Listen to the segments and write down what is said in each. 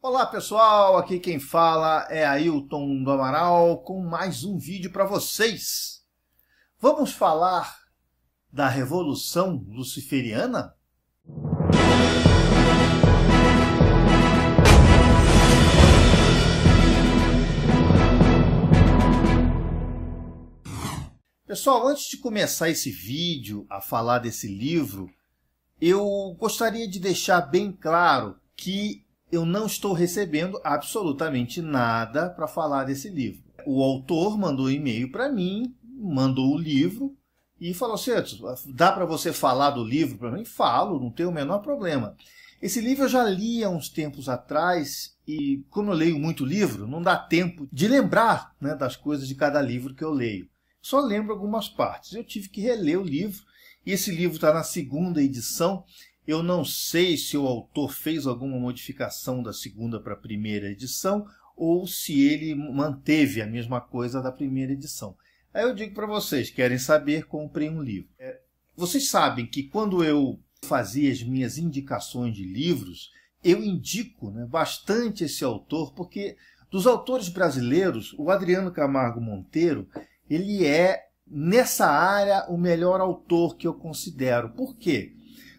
Olá pessoal, aqui quem fala é Ailton do Amaral com mais um vídeo para vocês. Vamos falar da Revolução Luciferiana? Pessoal, antes de começar esse vídeo a falar desse livro, eu gostaria de deixar bem claro que eu não estou recebendo absolutamente nada para falar desse livro. O autor mandou um e-mail para mim, mandou o livro e falou: assim: dá para você falar do livro para mim? Falo, não tem o menor problema. Esse livro eu já li há uns tempos atrás e, como eu leio muito livro, não dá tempo de lembrar né, das coisas de cada livro que eu leio. Só lembro algumas partes. Eu tive que reler o livro e esse livro está na segunda edição eu não sei se o autor fez alguma modificação da segunda para a primeira edição ou se ele manteve a mesma coisa da primeira edição. Aí eu digo para vocês, querem saber, Comprei um livro. É, vocês sabem que quando eu fazia as minhas indicações de livros, eu indico né, bastante esse autor, porque dos autores brasileiros, o Adriano Camargo Monteiro, ele é, nessa área, o melhor autor que eu considero. Por quê?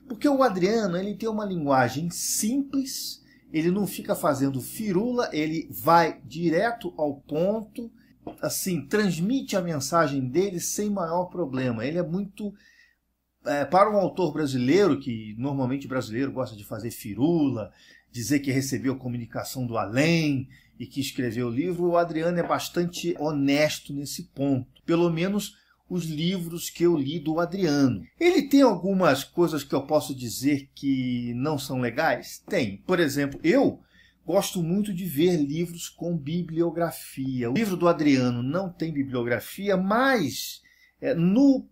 Porque o Adriano ele tem uma linguagem simples, ele não fica fazendo firula, ele vai direto ao ponto, assim, transmite a mensagem dele sem maior problema. Ele é muito. É, para um autor brasileiro, que normalmente brasileiro gosta de fazer firula, dizer que recebeu a comunicação do além e que escreveu o livro, o Adriano é bastante honesto nesse ponto. Pelo menos os livros que eu li do Adriano. Ele tem algumas coisas que eu posso dizer que não são legais? Tem. Por exemplo, eu gosto muito de ver livros com bibliografia. O livro do Adriano não tem bibliografia, mas é, no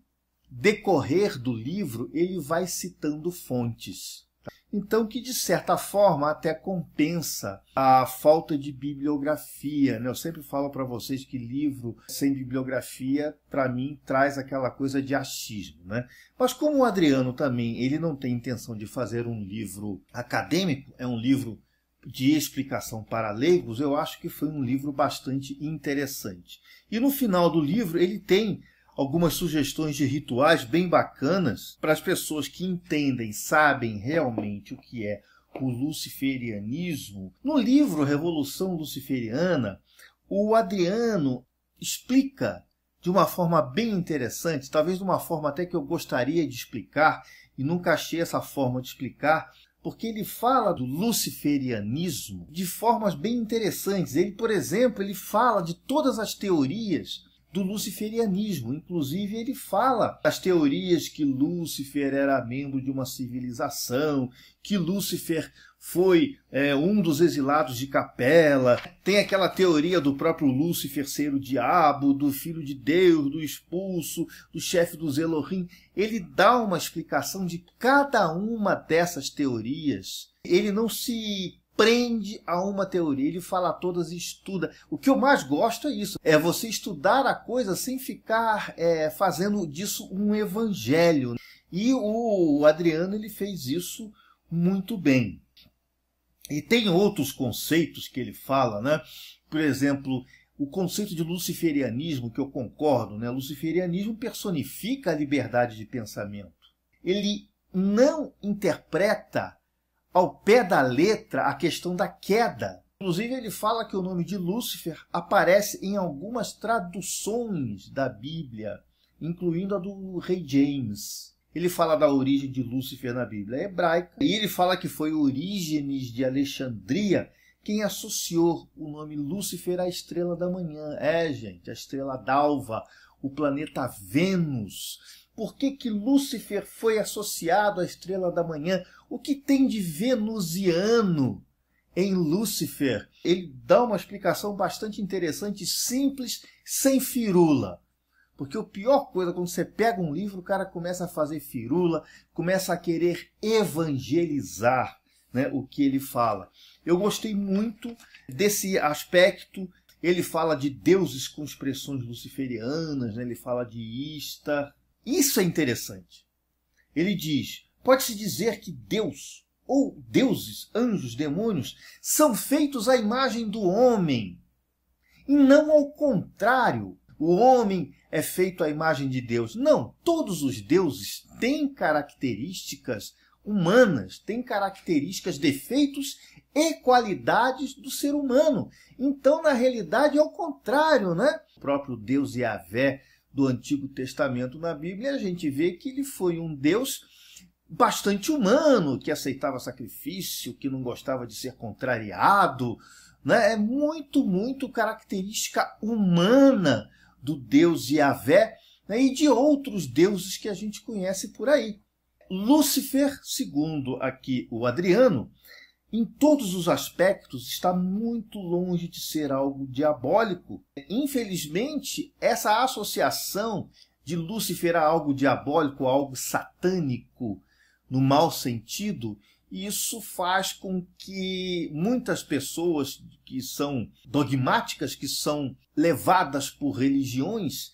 decorrer do livro ele vai citando fontes. Então, que de certa forma até compensa a falta de bibliografia. Né? Eu sempre falo para vocês que livro sem bibliografia, para mim, traz aquela coisa de achismo. Né? Mas como o Adriano também ele não tem intenção de fazer um livro acadêmico, é um livro de explicação para leigos, eu acho que foi um livro bastante interessante. E no final do livro ele tem algumas sugestões de rituais bem bacanas para as pessoas que entendem, sabem realmente o que é o luciferianismo. No livro Revolução Luciferiana, o Adriano explica de uma forma bem interessante, talvez de uma forma até que eu gostaria de explicar e nunca achei essa forma de explicar, porque ele fala do luciferianismo de formas bem interessantes. Ele, por exemplo, ele fala de todas as teorias do luciferianismo. Inclusive, ele fala as teorias que Lúcifer era membro de uma civilização, que Lúcifer foi é, um dos exilados de Capela, tem aquela teoria do próprio Lúcifer ser o diabo, do filho de Deus, do expulso, do chefe dos Elohim. Ele dá uma explicação de cada uma dessas teorias. Ele não se prende a uma teoria, ele fala a todas e estuda. O que eu mais gosto é isso, é você estudar a coisa sem ficar é, fazendo disso um evangelho. E o Adriano ele fez isso muito bem. E tem outros conceitos que ele fala, né? Por exemplo, o conceito de luciferianismo, que eu concordo, né? Luciferianismo personifica a liberdade de pensamento. Ele não interpreta ao pé da letra a questão da queda. Inclusive, ele fala que o nome de Lúcifer aparece em algumas traduções da Bíblia, incluindo a do Rei James. Ele fala da origem de Lúcifer na Bíblia hebraica, e ele fala que foi Orígenes de Alexandria quem associou o nome Lúcifer à estrela da manhã. É, gente, a estrela d'alva, o planeta Vênus. Por que, que Lúcifer foi associado à estrela da manhã? O que tem de venusiano em Lúcifer? Ele dá uma explicação bastante interessante, simples, sem firula. Porque a pior coisa, quando você pega um livro, o cara começa a fazer firula, começa a querer evangelizar né, o que ele fala. Eu gostei muito desse aspecto. Ele fala de deuses com expressões luciferianas, né, ele fala de Ista, isso é interessante. Ele diz: pode-se dizer que Deus, ou deuses, anjos, demônios, são feitos à imagem do homem. E não ao contrário. O homem é feito à imagem de Deus. Não, todos os deuses têm características humanas, têm características, defeitos e qualidades do ser humano. Então, na realidade, é o contrário, né? O próprio Deus Yahvé do Antigo Testamento na Bíblia, a gente vê que ele foi um Deus bastante humano, que aceitava sacrifício, que não gostava de ser contrariado. Né? É muito, muito característica humana do Deus Yahvé né? e de outros deuses que a gente conhece por aí. Lúcifer, segundo aqui o Adriano, em todos os aspectos, está muito longe de ser algo diabólico. Infelizmente, essa associação de Lúcifer a algo diabólico, a algo satânico, no mau sentido, isso faz com que muitas pessoas que são dogmáticas, que são levadas por religiões,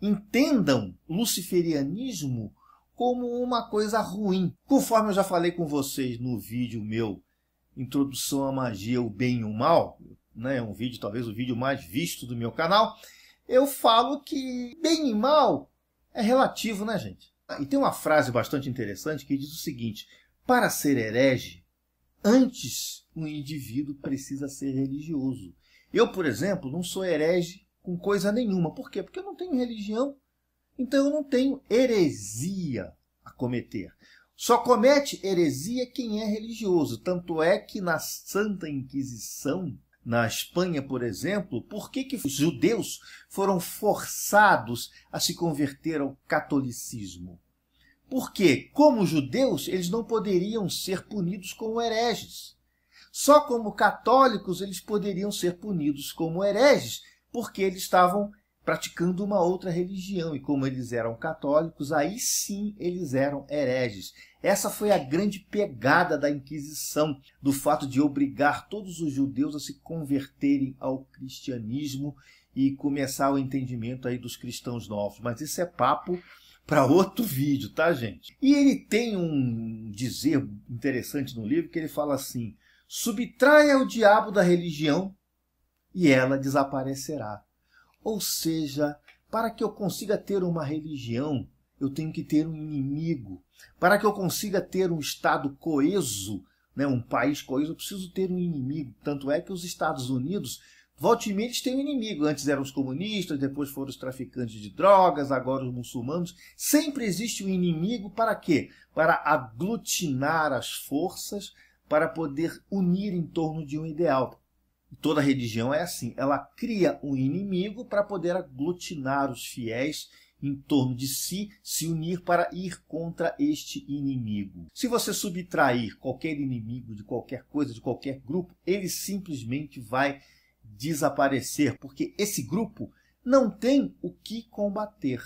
entendam luciferianismo como uma coisa ruim. Conforme eu já falei com vocês no vídeo meu Introdução à Magia, o Bem e o Mal, né, é um vídeo, talvez o vídeo mais visto do meu canal, eu falo que bem e mal é relativo, né, gente? Ah, e tem uma frase bastante interessante que diz o seguinte: para ser herege, antes um indivíduo precisa ser religioso. Eu, por exemplo, não sou herege com coisa nenhuma. Por quê? Porque eu não tenho religião, então eu não tenho heresia a cometer. Só comete heresia quem é religioso. Tanto é que na Santa Inquisição, na Espanha, por exemplo, por que, que os judeus foram forçados a se converter ao catolicismo? Porque, como judeus, eles não poderiam ser punidos como hereges. Só como católicos eles poderiam ser punidos como hereges, porque eles estavam praticando uma outra religião, e como eles eram católicos, aí sim eles eram hereges. Essa foi a grande pegada da Inquisição, do fato de obrigar todos os judeus a se converterem ao cristianismo e começar o entendimento aí dos cristãos novos. Mas isso é papo para outro vídeo, tá, gente? E ele tem um dizer interessante no livro que ele fala assim: subtraia o diabo da religião e ela desaparecerá. Ou seja, para que eu consiga ter uma religião, eu tenho que ter um inimigo. Para que eu consiga ter um Estado coeso, né, um país coeso, eu preciso ter um inimigo. Tanto é que os Estados Unidos, volte e têm um inimigo. Antes eram os comunistas, depois foram os traficantes de drogas, agora os muçulmanos. Sempre existe um inimigo para quê? Para aglutinar as forças, para poder unir em torno de um ideal toda religião é assim, ela cria um inimigo para poder aglutinar os fiéis em torno de si, se unir para ir contra este inimigo. Se você subtrair qualquer inimigo de qualquer coisa, de qualquer grupo, ele simplesmente vai desaparecer, porque esse grupo não tem o que combater.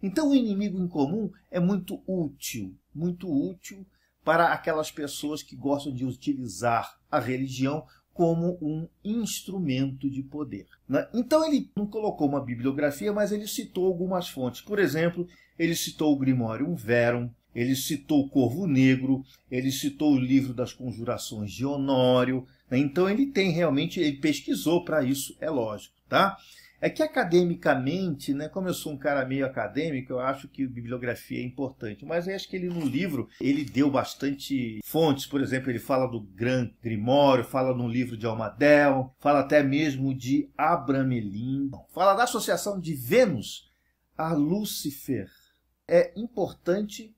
Então, o inimigo em comum é muito útil, muito útil para aquelas pessoas que gostam de utilizar a religião como um instrumento de poder. Né? Então ele não colocou uma bibliografia, mas ele citou algumas fontes. Por exemplo, ele citou o Grimorium Verum, ele citou o Corvo Negro, ele citou o livro das Conjurações de Honório. Né? Então ele tem realmente, ele pesquisou para isso, é lógico, tá? É que academicamente, né, como eu sou um cara meio acadêmico, eu acho que bibliografia é importante, mas eu acho que ele no livro ele deu bastante fontes, por exemplo, ele fala do Gran Grimório, fala no livro de Almadel, fala até mesmo de Abramelin, fala da associação de Vênus a Lúcifer. É importante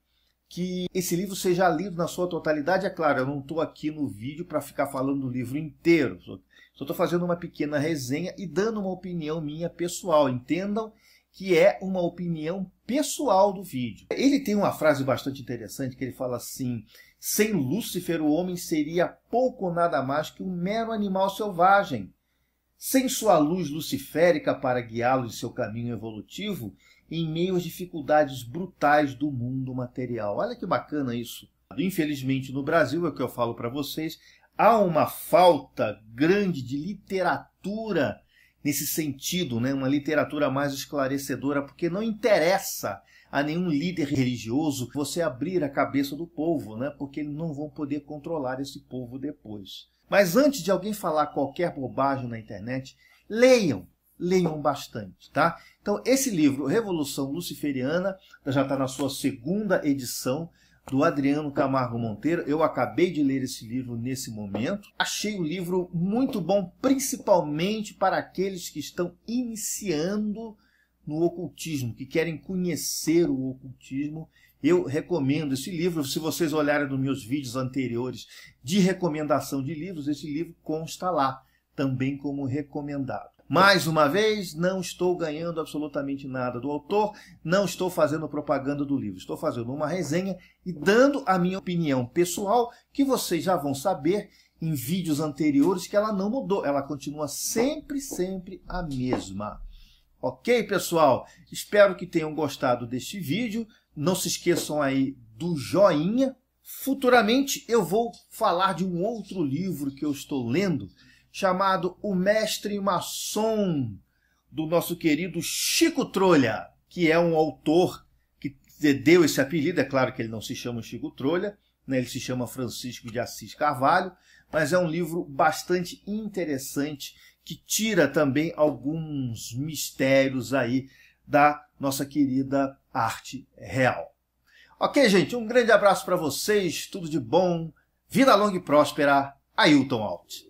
que esse livro seja lido na sua totalidade. É claro, eu não estou aqui no vídeo para ficar falando do livro inteiro, só estou fazendo uma pequena resenha e dando uma opinião minha pessoal. Entendam que é uma opinião pessoal do vídeo. Ele tem uma frase bastante interessante que ele fala assim: sem Lúcifer o homem seria pouco ou nada mais que um mero animal selvagem. Sem sua luz luciférica para guiá-lo em seu caminho evolutivo, em meio às dificuldades brutais do mundo material. Olha que bacana isso. Infelizmente, no Brasil, é o que eu falo para vocês, há uma falta grande de literatura nesse sentido, né? uma literatura mais esclarecedora, porque não interessa a nenhum líder religioso você abrir a cabeça do povo, né? porque eles não vão poder controlar esse povo depois. Mas antes de alguém falar qualquer bobagem na internet, leiam, leiam bastante, tá? Então, esse livro, Revolução Luciferiana, já está na sua segunda edição, do Adriano Camargo Monteiro. Eu acabei de ler esse livro nesse momento. Achei o livro muito bom, principalmente para aqueles que estão iniciando no ocultismo, que querem conhecer o ocultismo. Eu recomendo esse livro. Se vocês olharem nos meus vídeos anteriores de recomendação de livros, esse livro consta lá, também como recomendado. Mais uma vez, não estou ganhando absolutamente nada do autor, não estou fazendo propaganda do livro, estou fazendo uma resenha e dando a minha opinião pessoal, que vocês já vão saber em vídeos anteriores que ela não mudou, ela continua sempre, sempre a mesma. Ok, pessoal? Espero que tenham gostado deste vídeo. Não se esqueçam aí do joinha. Futuramente eu vou falar de um outro livro que eu estou lendo, chamado O Mestre Maçom, do nosso querido Chico Trolha, que é um autor que deu esse apelido, é claro que ele não se chama Chico Trolha, né? ele se chama Francisco de Assis Carvalho, mas é um livro bastante interessante que tira também alguns mistérios aí da nossa querida arte real. Ok, gente, um grande abraço para vocês, tudo de bom, vida longa e próspera, Ailton Alt.